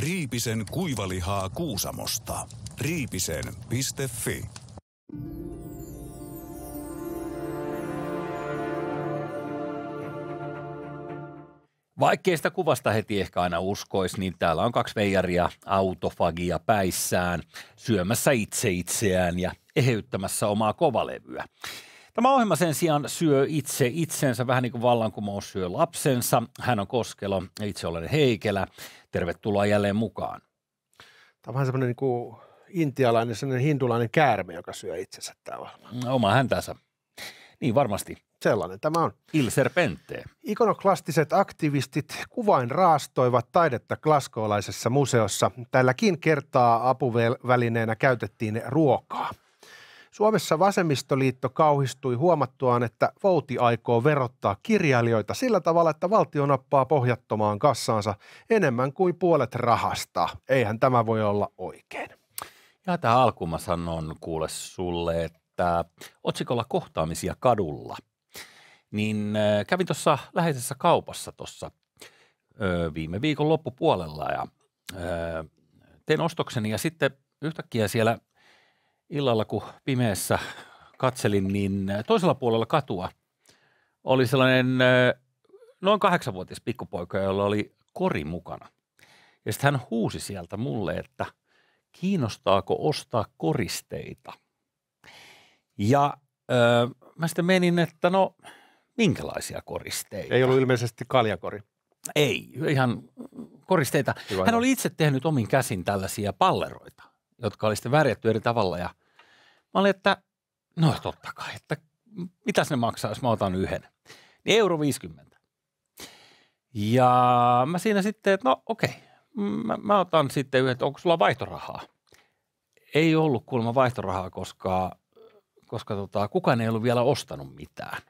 Riipisen kuivalihaa Kuusamosta. Riipisen.fi Vaikkei sitä kuvasta heti ehkä aina uskoisi, niin täällä on kaksi veijaria autofagia päissään syömässä itse itseään ja eheyttämässä omaa kovalevyä. Tämä ohjelma sen sijaan syö itse itsensä, vähän niin kuin vallankumous syö lapsensa. Hän on Koskelo, itse olen Heikelä. Tervetuloa jälleen mukaan. Tämä on vähän semmoinen niin intialainen, semmoinen hindulainen käärme, joka syö itsensä tämä ohjelma. Mm, oma häntänsä. Niin varmasti. Sellainen tämä on. Il Serpente. Ikonoklastiset aktivistit kuvain raastoivat taidetta glaskoolaisessa museossa. Tälläkin kertaa apuvälineenä käytettiin ruokaa. Suomessa vasemmistoliitto kauhistui huomattuaan, että Vouti aikoo verottaa kirjailijoita sillä tavalla, että valtio nappaa pohjattomaan kassaansa enemmän kuin puolet rahasta. Eihän tämä voi olla oikein. Ja tähän alkuun mä sanon kuule sulle, että otsikolla kohtaamisia kadulla, niin kävin tuossa läheisessä kaupassa tuossa viime viikon loppupuolella ja tein ostokseni ja sitten yhtäkkiä siellä – illalla, kun pimeässä katselin, niin äh, toisella puolella katua oli sellainen äh, noin kahdeksanvuotias pikkupoika, jolla oli kori mukana. Ja sitten hän huusi sieltä mulle, että kiinnostaako ostaa koristeita. Ja öö, mä sitten menin, että no minkälaisia koristeita. Ei ollut ilmeisesti kaljakori. Ei, ihan koristeita. Hyvä Hän oli itse tehnyt omin käsin tällaisia palleroita, jotka oli sitten värjätty eri tavalla ja Mä olin, että no totta kai, että mitä ne maksaa, jos mä otan yhden. Niin euro 50. Ja mä siinä sitten, että no okei, mä, mä otan sitten yhden, että onko sulla vaihtorahaa? Ei ollut kuulemma vaihtorahaa, koska, koska tota, kukaan ei ollut vielä ostanut mitään.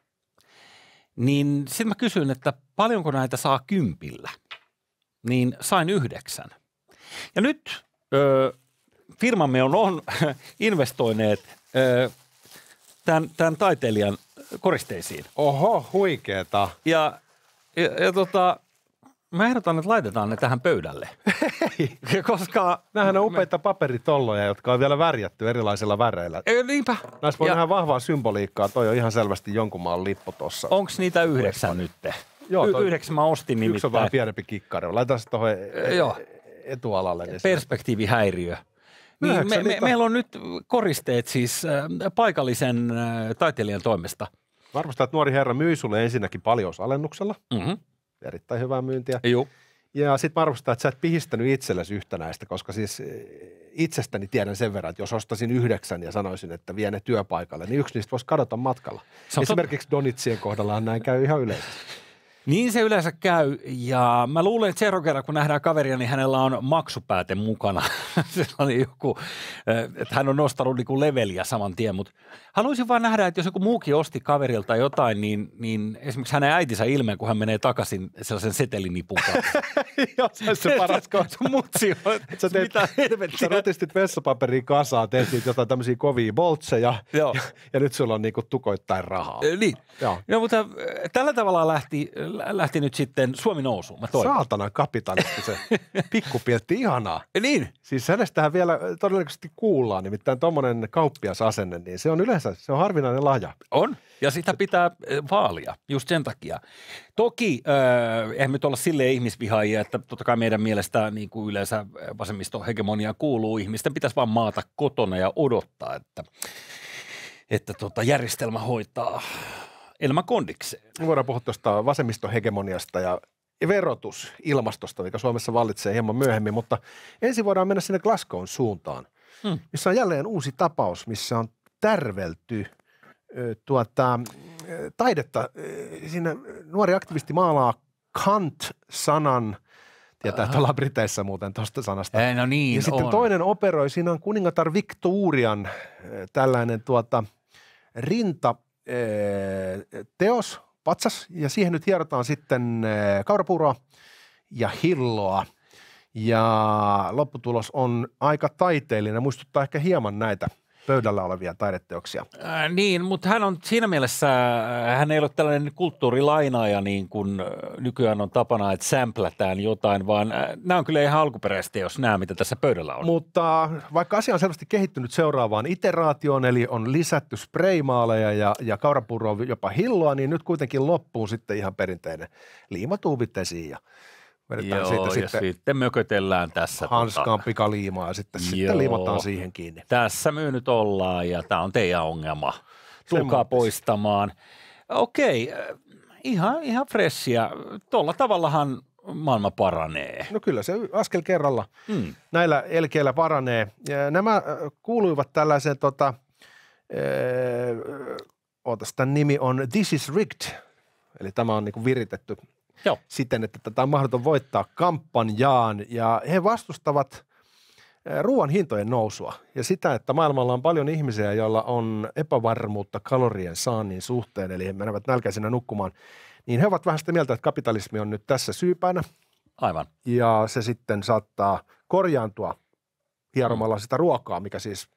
Niin sitten mä kysyin, että paljonko näitä saa kympillä? Niin sain yhdeksän. Ja nyt ö, firmamme on, on investoineet tämän, tämän taiteilijan koristeisiin. Oho, huikeeta. Ja, ja, ja tota, mä ehdotan, että laitetaan ne tähän pöydälle. Hei. Koska... Nämähän on upeita me... paperitolloja, jotka on vielä värjätty erilaisilla väreillä. Ei, niinpä. Näissä voi ja... nähdä vahvaa symboliikkaa. Toi on ihan selvästi jonkun maan lippu tuossa. Onko niitä yhdeksän nyt? Joo, toi... Yhdeksän mä ostin nimittäin. Yksi on vähän pienempi kikkari. Laitetaan se tuohon e- e- etualalle. Niin Perspektiivihäiriö. Niin me, me, meillä on nyt koristeet siis äh, paikallisen äh, taiteilijan toimesta. Varmasti, että nuori herra myi sulle ensinnäkin paljon alennuksella. Mm-hmm. Erittäin hyvää myyntiä. Juu. Ja sitten varmasti, että sä et pihistänyt itsellesi yhtä näistä, koska siis äh, itsestäni tiedän sen verran, että jos ostaisin yhdeksän ja sanoisin, että vie ne työpaikalle, niin yksi niistä voisi kadota matkalla. Esimerkiksi Donitsien kohdalla näin käy ihan yleisesti. Niin se yleensä käy ja mä luulen, että seuraavan kerran kun nähdään kaveria, niin hänellä on maksupääte mukana. on joku, eh, että hän on nostanut niin kuin leveliä saman tien, mutta haluaisin vaan nähdä, että jos joku muukin osti kaverilta jotain, niin, niin esimerkiksi hänen äitinsä ilmeen, kun hän menee takaisin sellaisen setelinipun Joo, se on se paras kohta. Mutsi on. Sä, teet, mitä helvettiä. Sä rotistit vessapaperin kasaan, tehtiin jotain tämmöisiä kovia boltseja Ja, ja, nyt sulla on niinku tukoittain rahaa. Niin. Joo. No, mutta eh, tällä tavalla lähti, eh, lähti nyt sitten Suomi nousuun, mä toivon. Saatana kapitalisti se pikkupietti, ihanaa. Eh, niin. Siis hänestähän vielä eh, todennäköisesti kuullaan, nimittäin tuommoinen kauppiasasenne, niin se on yleensä, se on harvinainen lahja. On, ja sitä pitää eh, vaalia just sen takia. Toki äh, eihän nyt olla sille ihmisvihaajia, että totta kai meidän mielestä niin kuin yleensä hegemonia kuuluu, ihmisten pitäisi vaan maata kotona ja odottaa, että, että tota, järjestelmä hoitaa Elma kondikseen. Me voidaan puhua tuosta vasemmistohegemoniasta ja verotus ilmastosta, mikä Suomessa vallitsee hieman myöhemmin, mutta ensin voidaan mennä sinne Glasgown suuntaan, hmm. missä on jälleen uusi tapaus, missä on tärvelty tuota, taidetta. Siinä nuori aktivisti maalaa Kant-sanan, tietää, että ollaan Briteissä muuten tuosta sanasta. Ei, no niin, ja sitten on. toinen operoi, siinä on kuningatar Victorian tällainen tuota, rinta Äh, teos, patsas, ja siihen nyt hierotaan sitten äh, kaurapuuroa ja hilloa. Ja lopputulos on aika taiteellinen, muistuttaa ehkä hieman näitä pöydällä olevia taideteoksia. Äh, niin, mutta hän on siinä mielessä, äh, hän ei ole tällainen kulttuurilainaaja niin kuin äh, nykyään on tapana, että sämplätään jotain, vaan äh, nämä on kyllä ihan alkuperäistä, jos nämä, mitä tässä pöydällä on. Mutta vaikka asia on selvästi kehittynyt seuraavaan iteraatioon, eli on lisätty spreimaaleja ja, ja kaurapuuroa jopa hilloa, niin nyt kuitenkin loppuun sitten ihan perinteinen liimatuuvit ja – Vedetään Joo, siitä ja sitten, sitten mökötellään tässä. Tota- hanskaan tota, pikaliimaa ja sitten, joo, sitten liimataan siihen kiinni. Tässä myy nyt ollaan ja tämä on teidän ongelma. Tulkaa poistamaan. Okei, eh, ihan, ihan fressiä. Tuolla tavallahan maailma paranee. No kyllä se askel kerralla hmm. näillä elkeillä paranee. Ja nämä eh, kuuluivat tällaiseen, tota, öö, ootas, tämän nimi on This is Rigged, eli tämä on niin viritetty Joo. siten, että tätä on mahdoton voittaa kampanjaan. Ja he vastustavat eh, ruoan hintojen nousua ja sitä, että maailmalla on paljon ihmisiä, joilla on epävarmuutta kalorien saannin suhteen, eli he menevät nälkäisenä nukkumaan. Niin he ovat vähän sitä mieltä, että kapitalismi on nyt tässä syypänä. Aivan. Ja se sitten saattaa korjaantua hieromalla mm. sitä ruokaa, mikä siis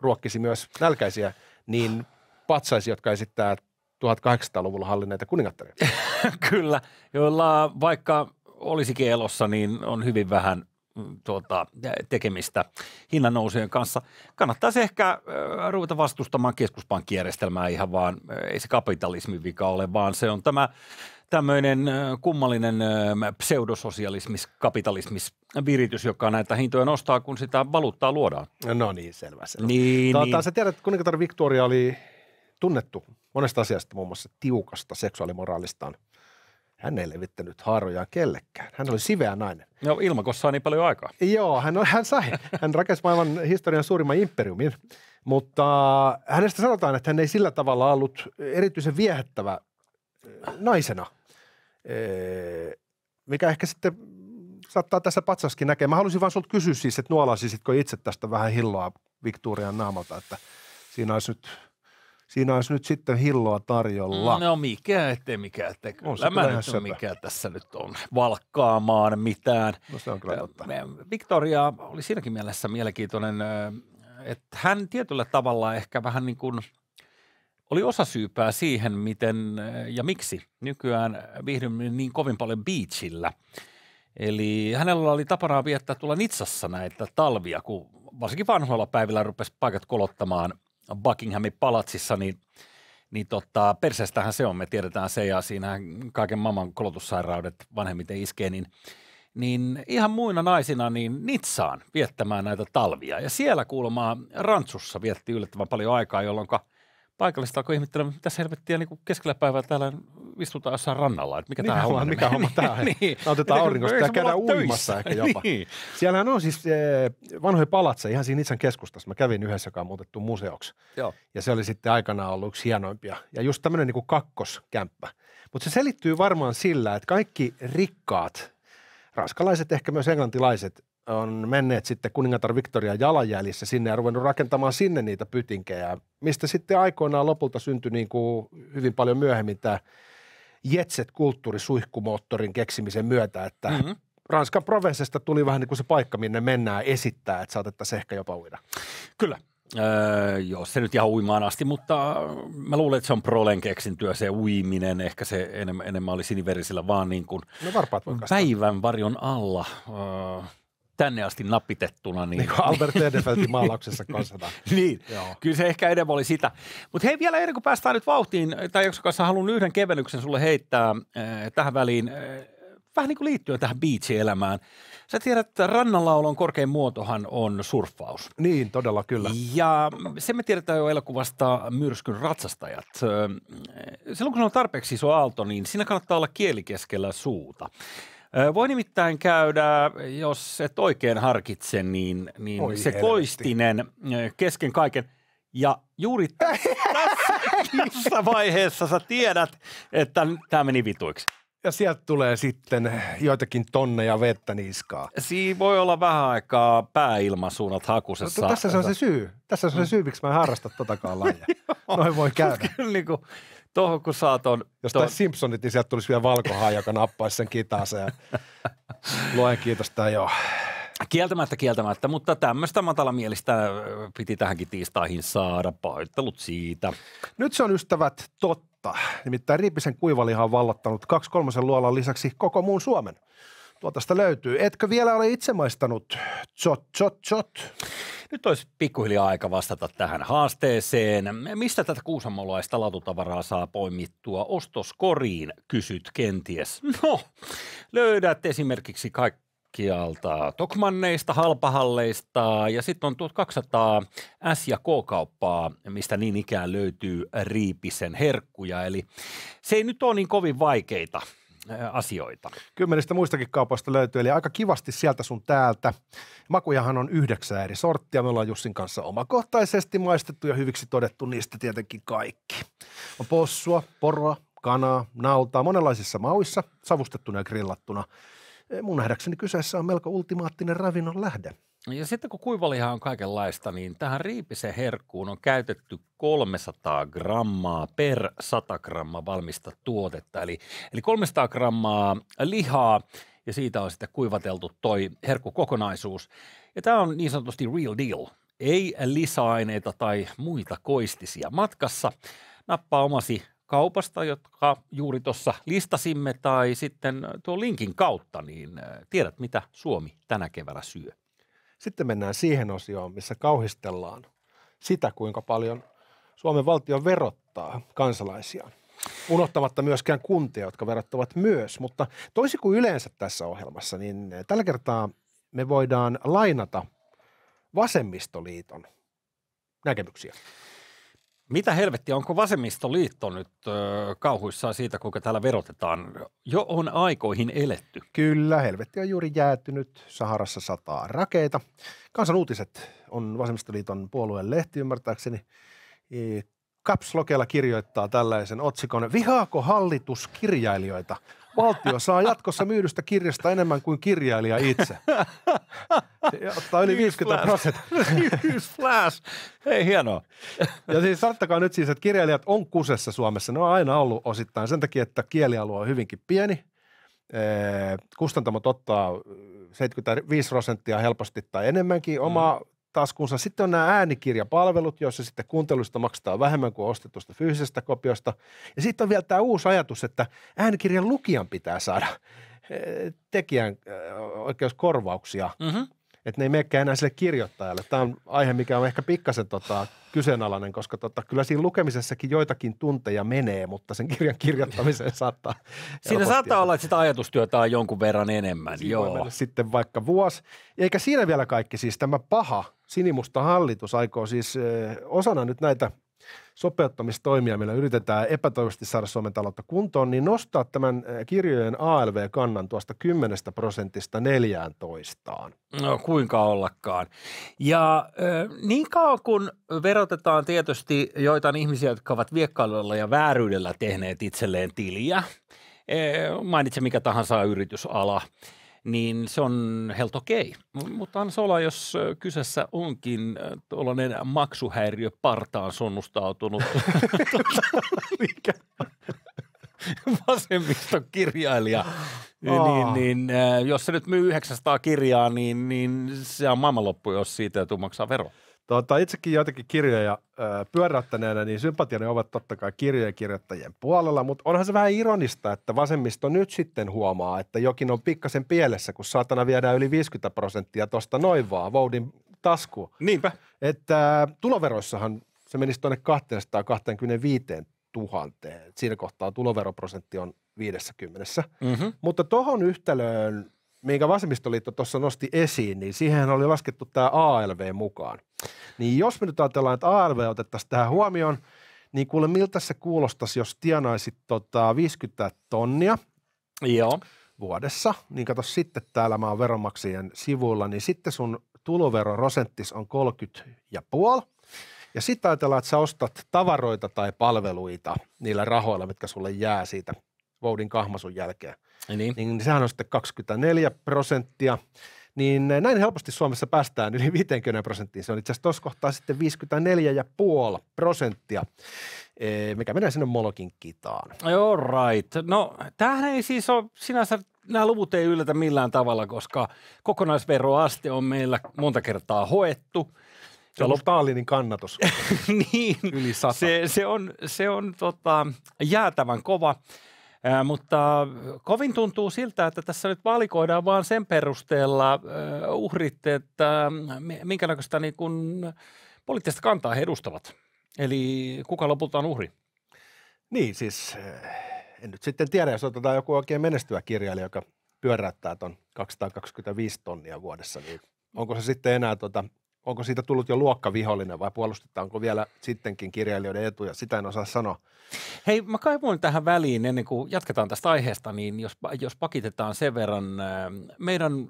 ruokkisi myös nälkäisiä, niin patsaisi, jotka esittää 1800-luvulla hallinneita kuningattaria. Kyllä, joilla vaikka olisikin elossa, niin on hyvin vähän mm, tuota, tekemistä hinnannousujen kanssa. Kannattaisi ehkä ruveta vastustamaan keskuspankkijärjestelmää ihan vaan, ei se kapitalismin vika ole, vaan se on tämä tämmöinen kummallinen pseudososialismis, kapitalismis viritys, joka näitä hintoja nostaa, kun sitä valuuttaa luodaan. No niin, selvä. selvä. Niin, tuota, niin. Sä tiedät, että kuningatar Victoria oli tunnettu monesta asiasta, muun muassa tiukasta seksuaalimoraalistaan. Niin hän ei levittänyt haaroja kellekään. Hän oli siveä nainen. No ilmakossa sai niin paljon aikaa. Joo, hän, hän sai. Hän rakensi maailman historian suurimman imperiumin. Mutta hänestä sanotaan, että hän ei sillä tavalla ollut erityisen viehättävä eh, naisena, eh, mikä ehkä sitten saattaa tässä patsaskin näkee. Mä halusin vaan sulta kysyä siis, että nuolaisisitko itse tästä vähän hilloa Victorian naamalta, että siinä olisi nyt siinä olisi nyt sitten hilloa tarjolla. No mikä, ettei mikä ettei kyllä mä nyt on mikä tässä nyt on valkkaamaan mitään. No se on kyllä totta. Victoria oli siinäkin mielessä mielenkiintoinen, että hän tietyllä tavalla ehkä vähän niin kuin oli osa syypää siihen, miten ja miksi nykyään viihdymme niin kovin paljon beachillä. Eli hänellä oli tapana viettää tulla Nitsassa näitä talvia, kun varsinkin vanhoilla päivillä rupesi paikat kolottamaan – Buckinghamin palatsissa, niin niin tota, perseestähän se on, me tiedetään se ja siinä kaiken maailman kolotussairaudet vanhemmiten iskee, niin, niin ihan muina naisina niin Nitsaan viettämään näitä talvia. Ja siellä kuulemma Rantsussa vietti yllättävän paljon aikaa, jolloin paikalliset alkoi että mitä helvettiä niin kuin keskellä päivää täällä istutaan jossain rannalla, että mikä niin, tämä homma Mikä homma tämä on? niin. Otetaan aurinkosta ja käydään uimassa töissä. ehkä jopa. Niin. Siellähän on siis eh, vanhoja palatseja ihan siinä Itsen keskustassa. Mä kävin yhdessä, joka on muutettu museoksi. Joo. Ja se oli sitten aikanaan ollut yksi hienoimpia. Ja just tämmöinen niin kuin kakkoskämppä. Mutta se selittyy varmaan sillä, että kaikki rikkaat, ranskalaiset, ehkä myös englantilaiset, on menneet sitten kuningatar Victoria jalanjäljissä sinne ja ruvennut rakentamaan sinne niitä pytinkejä, mistä sitten aikoinaan lopulta syntyi niin kuin hyvin paljon myöhemmin tämä Jetset-kulttuurisuihkumoottorin keksimisen myötä, että mm-hmm. Ranskan provensesta tuli vähän niin kuin se paikka, minne mennään esittää, että saatettaisiin ehkä jopa uida. Kyllä. Öö, joo, se nyt ihan uimaan asti, mutta mä luulen, että se on Prolen keksintyä, se uiminen, ehkä se enemmän, enemmän oli siniverisillä vaan niin kuin no varpaat päivän varjon alla. Öö, tänne asti napitettuna. Niin, niin kuin Albert Edefeldin maalauksessa kanssa. niin, Joo. kyllä se ehkä enemmän oli sitä. Mutta hei vielä ennen kuin päästään nyt vauhtiin, tai jos kanssa haluan yhden kevennyksen sulle heittää äh, tähän väliin, äh, vähän niin kuin liittyen tähän biici-elämään. Sä tiedät, että rannanlaulon korkein muotohan on surffaus. Niin, todella kyllä. Ja se me tiedetään jo elokuvasta Myrskyn ratsastajat. Eh, silloin kun on tarpeeksi iso aalto, niin siinä kannattaa olla kielikeskellä suuta. Voi nimittäin käydä, jos et oikein harkitse, niin, niin Oi se helvetti. koistinen kesken kaiken. Ja juuri tässä vaiheessa sä tiedät, että tämä meni vituiksi. Ja sieltä tulee sitten joitakin tonneja vettä niskaa. Siinä voi olla vähän aikaa pääilmasuunnat hakusessa. No, tässä se on se syy. Tässä on se syy, miksi mä en harrasta totakaan lajia. Noin voi käydä. Kyllä niin kuin, tuohon kun saa ton... Jos ton... Simpsonit, niin sieltä tulisi vielä valkohaa, joka nappaisi sen kitaansa ja luen kiitos tämä joo. Kieltämättä, kieltämättä, mutta tämmöistä mielistä piti tähänkin tiistaihin saada. Pahoittelut siitä. Nyt se on ystävät totta. Nimittäin Riipisen kuivaliha on vallottanut kolmosen luolan lisäksi koko muun Suomen. Tuotaista löytyy. Etkö vielä ole itse maistanut tsot, tsot, tsot? Nyt olisi pikkuhiljaa aika vastata tähän haasteeseen. Mistä tätä kuusamolaista latutavaraa saa poimittua ostoskoriin, kysyt kenties. No, löydät esimerkiksi kaikki kaikkialta Tokmanneista, halpahalleista ja sitten on 1200 S- ja K-kauppaa, mistä niin ikään löytyy Riipisen herkkuja. Eli se ei nyt ole niin kovin vaikeita asioita. Kymmenistä muistakin kaupoista löytyy, eli aika kivasti sieltä sun täältä. Makujahan on yhdeksää eri sorttia. Me ollaan Jussin kanssa omakohtaisesti maistettu ja hyviksi todettu niistä tietenkin kaikki. On possua, poroa, kanaa, nautaa monenlaisissa mauissa, savustettuna ja grillattuna. Mun nähdäkseni kyseessä on melko ultimaattinen ravinnon lähde. Ja sitten kun kuivaliha on kaikenlaista, niin tähän riipisen herkkuun on käytetty 300 grammaa per 100 grammaa valmista tuotetta. Eli, eli 300 grammaa lihaa ja siitä on sitten kuivateltu toi herkkukokonaisuus. Ja tämä on niin sanotusti real deal. Ei lisäaineita tai muita koistisia matkassa. Nappaa omasi kaupasta, jotka juuri tuossa listasimme, tai sitten tuon linkin kautta, niin tiedät, mitä Suomi tänä keväänä syö. Sitten mennään siihen osioon, missä kauhistellaan sitä, kuinka paljon Suomen valtio verottaa kansalaisia. Unohtamatta myöskään kuntia, jotka verottavat myös, mutta toisin kuin yleensä tässä ohjelmassa, niin tällä kertaa me voidaan lainata Vasemmistoliiton näkemyksiä. Mitä helvettiä, onko vasemmistoliitto nyt ö, kauhuissaan siitä, kuinka täällä verotetaan? Jo on aikoihin eletty. Kyllä, helvetti on juuri jäätynyt. Saharassa sataa rakeita. Kansan uutiset on vasemmistoliiton puolueen lehti ymmärtääkseni. Kapslokella e, kirjoittaa tällaisen otsikon, vihaako hallitus kirjailijoita? Valtio saa jatkossa myydystä kirjasta enemmän kuin kirjailija itse. Ja ottaa yli 50 prosenttia. flash. Hei, hienoa. Ja siis saattakaa nyt siis, että kirjailijat on kusessa Suomessa. Ne on aina ollut osittain sen takia, että kielialue on hyvinkin pieni. Kustantamot ottaa 75 prosenttia helposti tai enemmänkin omaa mm taskunsa. Sitten on nämä äänikirjapalvelut, joissa sitten kuuntelusta maksetaan vähemmän kuin ostetusta fyysisestä kopiosta. Ja sitten on vielä tämä uusi ajatus, että äänikirjan lukijan pitää saada eh, tekijän eh, oikeuskorvauksia mm-hmm että ne ei menekään enää sille kirjoittajalle. Tämä on aihe, mikä on ehkä pikkasen tota, kyseenalainen, koska tota, kyllä siinä lukemisessakin joitakin tunteja menee, mutta sen kirjan kirjoittamiseen saattaa Siinä saattaa olla, että sitä ajatustyötä on jonkun verran enemmän. Siinä Joo. sitten vaikka vuosi. Eikä siinä vielä kaikki, siis tämä paha sinimusta hallitus aikoo siis ö, osana nyt näitä – sopeuttamistoimia, millä yritetään epätoivoisesti saada Suomen taloutta kuntoon, niin nostaa tämän kirjojen ALV-kannan tuosta 10 prosentista 14. No kuinka ollakaan. Ja niin kauan kun verotetaan tietysti joitain ihmisiä, jotka ovat viekkailulla ja vääryydellä tehneet itselleen tiliä, mainitse mikä tahansa yritysala – niin se on helt okei. Okay. Mutta Ansola, jos kyseessä onkin tuollainen maksuhäiriö partaan sonnustautunut, tuota, mikä vasemmiston kirjailija, niin, niin, niin, jos se nyt myy 900 kirjaa, niin, niin se on maailmanloppu, jos siitä ei tule maksaa veroa. Tuota, itsekin joitakin kirjoja ö, pyöräyttäneenä, niin sympatiani ovat totta kai kirjojen kirjoittajien puolella, mutta onhan se vähän ironista, että vasemmisto nyt sitten huomaa, että jokin on pikkasen pielessä, kun saatana viedään yli 50 prosenttia tuosta noin vaan, voudin tasku. Niinpä. Että tuloveroissahan se menisi tuonne 225 000. Siinä kohtaa tuloveroprosentti on 50. Mm-hmm. Mutta tuohon yhtälöön, minkä vasemmistoliitto tuossa nosti esiin, niin siihen oli laskettu tämä ALV mukaan. Niin jos me nyt ajatellaan, että ARV otettaisiin tähän huomioon, niin kuule miltä se kuulostaisi, jos tienaisit tota 50 tonnia Joo. vuodessa, niin kato sitten täällä mä oon veronmaksajien sivuilla, niin sitten sun tuloverorosenttis on 30 ja puoli. Ja sitten ajatellaan, että sä ostat tavaroita tai palveluita niillä rahoilla, mitkä sulle jää siitä voudin kahmasun jälkeen. Niin. niin sehän on sitten 24 prosenttia niin eh, näin helposti Suomessa päästään yli 50 prosenttiin. Se on itse asiassa tuossa kohtaa sitten 54,5 prosenttia, eh, mikä menee sinne Molokin kitaan. Joo, right. No tämähän ei siis ole sinänsä nämä luvut ei yllätä millään tavalla, koska kokonaisveroaste on meillä monta kertaa hoettu. Se on Stalinin kannatus. niin, Yli sata. Se, se on, se on tota, jäätävän kova. Ää, mutta kovin tuntuu siltä, että tässä nyt valikoidaan vaan sen perusteella äh, uhrit, että äh, minkä näköistä niin kun poliittista kantaa he edustavat. Eli kuka lopulta on uhri? Niin, siis en nyt sitten tiedä, jos otetaan joku oikein menestyvä kirjailija, joka pyöräyttää tuon 225 tonnia vuodessa, niin onko se sitten enää tuota onko siitä tullut jo luokkavihollinen vai puolustetaanko vielä sittenkin kirjailijoiden etuja? Sitä en osaa sanoa. Hei, mä kaivoin tähän väliin ennen kuin jatketaan tästä aiheesta, niin jos, jos pakitetaan sen verran äh, meidän äh,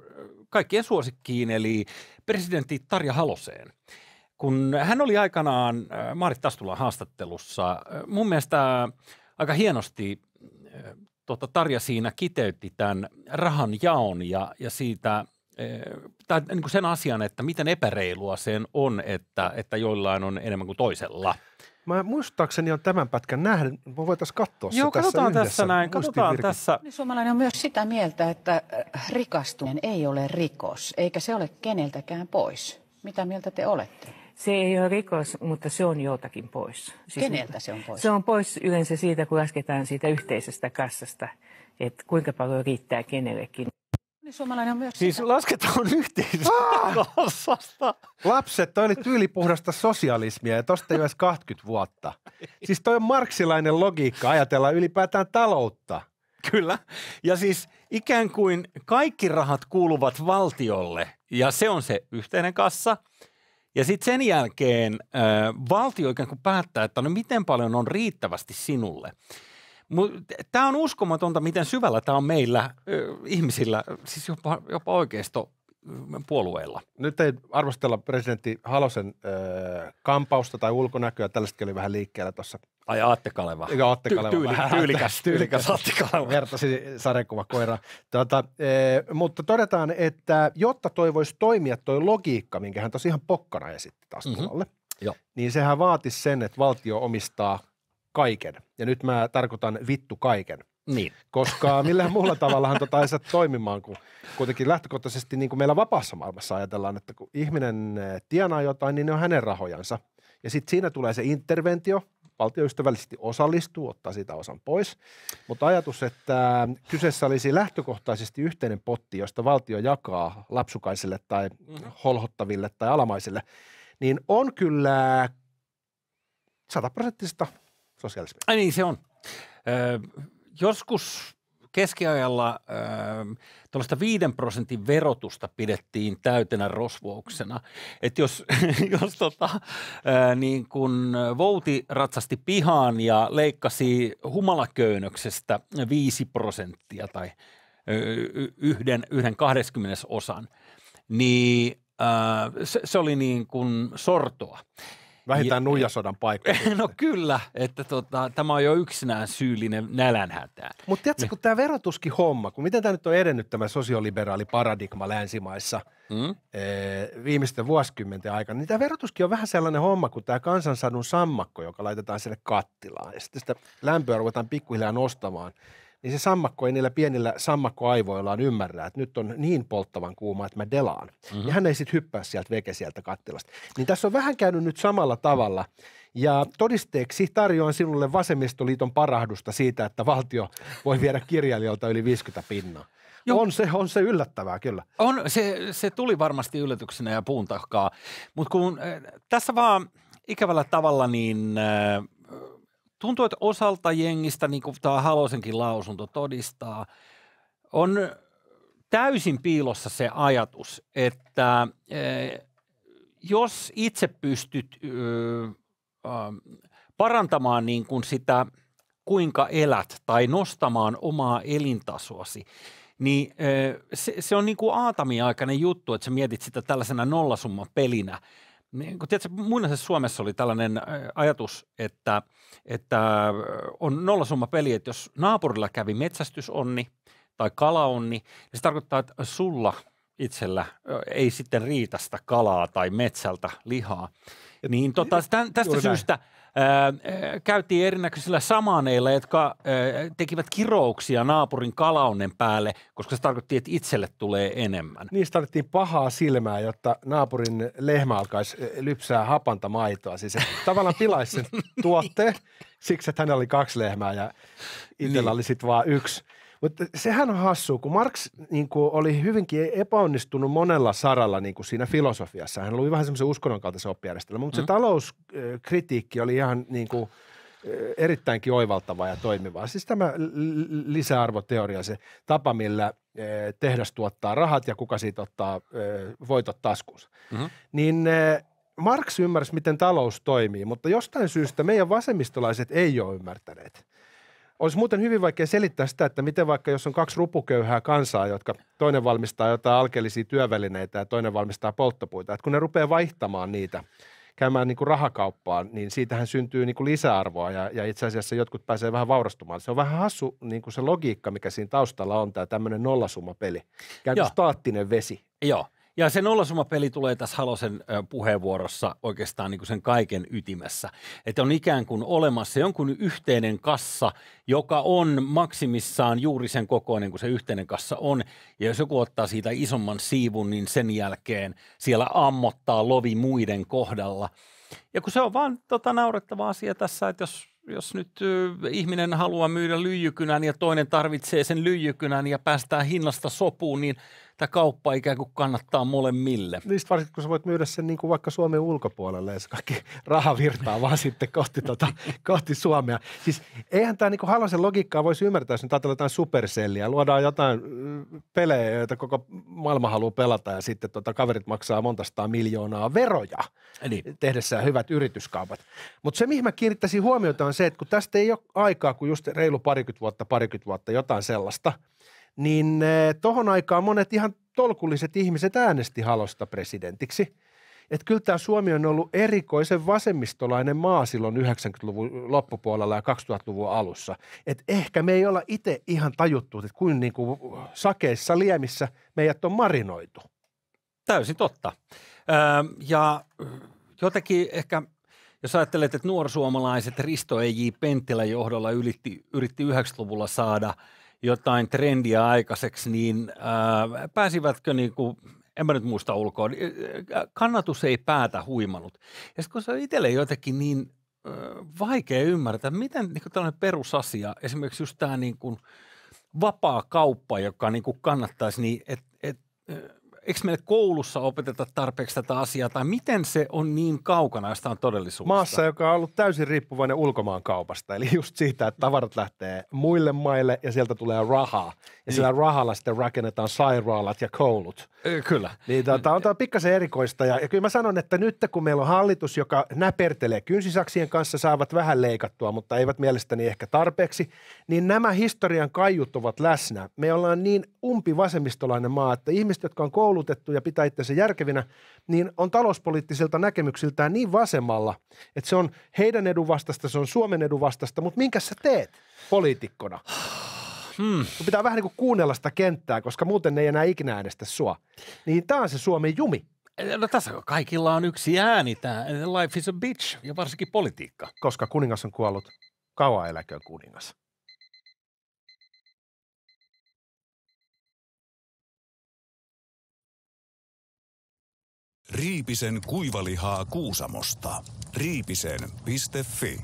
kaikkien suosikkiin, eli presidentti Tarja Haloseen. Kun hän oli aikanaan äh, Maarit Tastulan haastattelussa, mun mielestä aika hienosti tuota, Tarja siinä kiteytti tämän rahan jaon ja, ja siitä – Eh, tai niin kuin sen asian, että miten epäreilua sen on, että, että joillain on enemmän kuin toisella. Mä muistaakseni on tämän pätkän nähden, me voitaisiin katsoa Joo, se katsotaan tässä, tässä näin, katsotaan tässä. Niin suomalainen on myös sitä mieltä, että äh, rikastuminen ei ole rikos, eikä se ole keneltäkään pois. Mitä mieltä te olette? Se ei ole rikos, mutta se on jotakin pois. Siis Keneltä se on pois? Se on pois yleensä siitä, kun lasketaan siitä yhteisestä kassasta, että kuinka paljon riittää kenellekin. Niin suomalainen on myös Siis sitä. lasketaan yhteen Lapset, toi oli tyylipuhdasta sosialismia ja tosta ei 20 vuotta. Siis toi on marksilainen logiikka, ajatella ylipäätään taloutta. Kyllä. Ja siis ikään kuin kaikki rahat kuuluvat valtiolle ja se on se yhteinen kassa. Ja sitten sen jälkeen ö, valtio ikään kuin päättää, että no miten paljon on riittävästi sinulle. Tämä on uskomatonta, miten syvällä tämä on meillä ihmisillä, siis jopa, jopa oikeisto puolueilla. Nyt ei arvostella presidentti Halosen ö, kampausta tai ulkonäköä. Tällä oli vähän liikkeellä tuossa. Ai Aatte Kaleva. Eikä Aatte Kaleva. Ty- tyyli, vähän. tyylikäs, tyylikäs Aatte Kaleva. Vertasi sarjakuva koira. Tuota, e, mutta todetaan, että jotta toi voisi toimia toi logiikka, minkä hän tosiaan pokkana esitti taas mm-hmm. Joo. niin sehän vaatisi sen, että valtio omistaa kaiken. Ja nyt mä tarkoitan vittu kaiken. Niin. Koska millään muulla tavallahan tota ei saa toimimaan, kun kuitenkin lähtökohtaisesti niin kuin meillä vapaassa maailmassa ajatellaan, että kun ihminen eh, tienaa jotain, niin ne on hänen rahojansa. Ja sitten siinä tulee se interventio, valtio ystävällisesti osallistuu, ottaa siitä osan pois. Mutta ajatus, että kyseessä olisi lähtökohtaisesti yhteinen potti, josta valtio jakaa lapsukaisille tai mm-hmm. holhottaville tai alamaisille, niin on kyllä sataprosenttista sosialismi. Ai niin, se on. Ö, joskus keskiajalla tuollaista viiden prosentin verotusta pidettiin täytenä rosvouksena. Että jos, jos tota, ö, niin kun vouti ratsasti pihaan ja leikkasi humalaköynöksestä viisi prosenttia tai yhden, yhden kahdeskymmenesosan, niin ö, se, se oli niin kuin sortoa. Vähintään nuijasodan paikka. no kyllä, että tota, tämä on jo yksinään syyllinen nälänhätään. Mutta tiedätkö, kun tämä verotuskin homma, kun miten tämä nyt on edennyt tämä sosioliberaali paradigma länsimaissa mm? ee, viimeisten vuosikymmenten aikana, niin tämä verotuskin on vähän sellainen homma kuin tämä kansansadun sammakko, joka laitetaan sinne kattilaan ja sitten sitä lämpöä ruvetaan pikkuhiljaa nostamaan – niin se sammakko ei niillä pienillä sammakkoaivoillaan ymmärrä, että nyt on niin polttavan kuuma, että mä delaan. Mm-hmm. Ja hän ei sitten hyppää sieltä veke sieltä kattilasta. Niin tässä on vähän käynyt nyt samalla tavalla. Ja todisteeksi tarjoan sinulle Vasemmistoliiton parahdusta siitä, että valtio voi viedä kirjailijoilta yli 50 pinnaa. Joo. On, se, on se yllättävää kyllä. On, se, se tuli varmasti yllätyksenä ja puun tahkaa. Mutta kun äh, tässä vaan ikävällä tavalla niin äh, – tuntuu, että osalta jengistä, niin kuin tämä Halosenkin lausunto todistaa, on täysin piilossa se ajatus, että e, jos itse pystyt parantamaan niin kuin sitä, kuinka elät tai nostamaan omaa elintasoasi, niin e, se, se on niin kuin aatamiaikainen juttu, että sä mietit sitä tällaisena nollasumman pelinä – niin, kun tiedätkö, muinaisessa Suomessa oli tällainen äh, ajatus, että, että äh, on nollasumma peli, että jos naapurilla kävi metsästysonni tai kalaonni, niin se tarkoittaa, että sulla itsellä äh, ei sitten riitä sitä kalaa tai metsältä lihaa. niin tota, tämän, tästä syystä näin käytiin erinäköisillä samaneilla, jotka tekivät kirouksia naapurin kalaunen päälle, koska se tarkoitti, että itselle tulee enemmän. Niistä tarvittiin pahaa silmää, jotta naapurin lehmä alkaisi lypsää hapanta maitoa. Siis tavallaan pilaisi sen tuotteen siksi, että hänellä oli kaksi lehmää ja itsellä niin. oli sitten vain yksi. Mutta sehän on hassu, kun Marx niin kuin, oli hyvinkin epäonnistunut monella saralla niin kuin siinä filosofiassa. Hän oli vähän semmoisen uskonnon kaltaisen oppijärjestelmän, mutta mm. se talouskritiikki oli ihan niin kuin, erittäinkin oivaltavaa ja toimivaa. Siis tämä lisäarvoteoria, se tapa, millä e, tehdas tuottaa rahat ja kuka siitä ottaa e, voitot taskuunsa. Mm-hmm. Niin e, Marx ymmärsi, miten talous toimii, mutta jostain syystä meidän vasemmistolaiset ei ole ymmärtäneet – olisi muuten hyvin vaikea selittää sitä, että miten vaikka jos on kaksi rupuköyhää kansaa, jotka toinen valmistaa jotain alkeellisia työvälineitä ja toinen valmistaa polttopuita, että kun ne rupeaa vaihtamaan niitä, käymään niin kuin rahakauppaan, niin siitähän syntyy niin kuin lisäarvoa ja, ja itse asiassa jotkut pääsee vähän vaurastumaan. Se on vähän hassu niin kuin se logiikka, mikä siinä taustalla on, tämä tämmöinen nollasummapeli, ikään staattinen vesi. Joo. Ja se nollasumapeli tulee tässä Halosen puheenvuorossa oikeastaan niin kuin sen kaiken ytimessä. Että on ikään kuin olemassa jonkun yhteinen kassa, joka on maksimissaan juuri sen kokoinen kuin se yhteinen kassa on. Ja jos joku ottaa siitä isomman siivun, niin sen jälkeen siellä ammottaa lovi muiden kohdalla. Ja kun se on vaan tota naurettava asia tässä, että jos jos nyt ihminen haluaa myydä lyijykynän ja toinen tarvitsee sen lyijykynän ja päästään hinnasta sopuun, niin tämä kauppa ikään kuin kannattaa molemmille. Niistä varsinkin, kun sä voit myydä sen niin kuin vaikka Suomen ulkopuolelle ja se kaikki raha virtaa vaan sitten kohti, tuota, kohti Suomea. Siis eihän tämä niin Halosen logiikkaa voisi ymmärtää, jos nyt ajatellaan jotain superselliä, luodaan jotain mm, pelejä, joita koko maailma haluaa pelata ja sitten tota, kaverit maksaa monta miljoonaa veroja niin. tehdessään hyvät yrityskaupat. Mutta se, mihin mä kiinnittäisin huomiota on se, että kun tästä ei ole aikaa kuin just reilu parikymmentä vuotta, parikymmentä vuotta, jotain sellaista – niin eh, tohon aikaan monet ihan tolkulliset ihmiset äänesti Halosta presidentiksi. Että kyllä tämä Suomi on ollut erikoisen vasemmistolainen maa silloin 90-luvun loppupuolella ja 2000-luvun alussa. Et ehkä me ei olla itse ihan tajuttu, että kuin niinku sakeissa liemissä meidät on marinoitu. Täysin totta. Öö, ja jotenkin ehkä jos ajattelet, että nuorsuomalaiset Risto E.J. Penttilä johdolla ylitti, yritti 90-luvulla saada – jotain trendiä aikaiseksi, niin äh, pääsivätkö niin kuin, en mä nyt muista ulkoa, niin, äh, kannatus ei päätä huimannut, Ja sitten kun se on itselle jotenkin niin äh, vaikea ymmärtää, miten niin kuin tällainen perusasia, esimerkiksi just tämä niin kuin vapaa kauppa, joka niin kuin kannattaisi, niin että et, äh, eikö meille koulussa opeteta tarpeeksi tätä asiaa, tai miten se on niin kaukana jostain todellisuudesta? Maassa, joka on ollut täysin riippuvainen ulkomaan kaupasta, eli just siitä, että tavarat lähtee muille maille ja sieltä tulee rahaa. Ja niin. sillä rahalla sitten rakennetaan sairaalat ja koulut. Kyllä. Niin tämä on, on pikkasen erikoista, ja, ja kyllä mä sanon, että nyt kun meillä on hallitus, joka näpertelee kynsisaksien kanssa, saavat vähän leikattua, mutta eivät mielestäni ehkä tarpeeksi, niin nämä historian kaiut ovat läsnä. Me ollaan niin umpi vasemmistolainen maa, että ihmiset, jotka on koulu koulutettu ja pitää itse järkevinä, niin on talouspoliittisilta näkemyksiltään niin vasemmalla, että se on heidän edunvastasta, se on Suomen edunvastasta, mutta minkä sä teet poliitikkona? Hmm. pitää vähän niin kuin kuunnella sitä kenttää, koska muuten ne ei enää ikinä äänestä sua. Niin tämä on se Suomen jumi. No tässä kaikilla on yksi ääni tämä. Life is a bitch ja varsinkin politiikka. Koska kuningas on kuollut, kauan eläköön kuningas. Riipisen kuivalihaa Kuusamosta. Riipisen.fi.